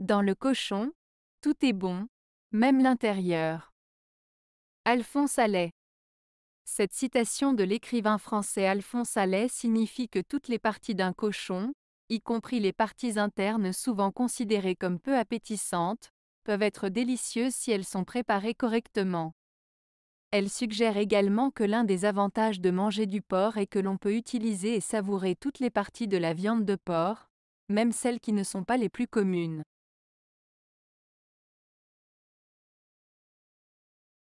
Dans le cochon, tout est bon, même l'intérieur. Alphonse Allais. Cette citation de l'écrivain français Alphonse Allais signifie que toutes les parties d'un cochon, y compris les parties internes souvent considérées comme peu appétissantes, peuvent être délicieuses si elles sont préparées correctement. Elle suggère également que l'un des avantages de manger du porc est que l'on peut utiliser et savourer toutes les parties de la viande de porc, même celles qui ne sont pas les plus communes.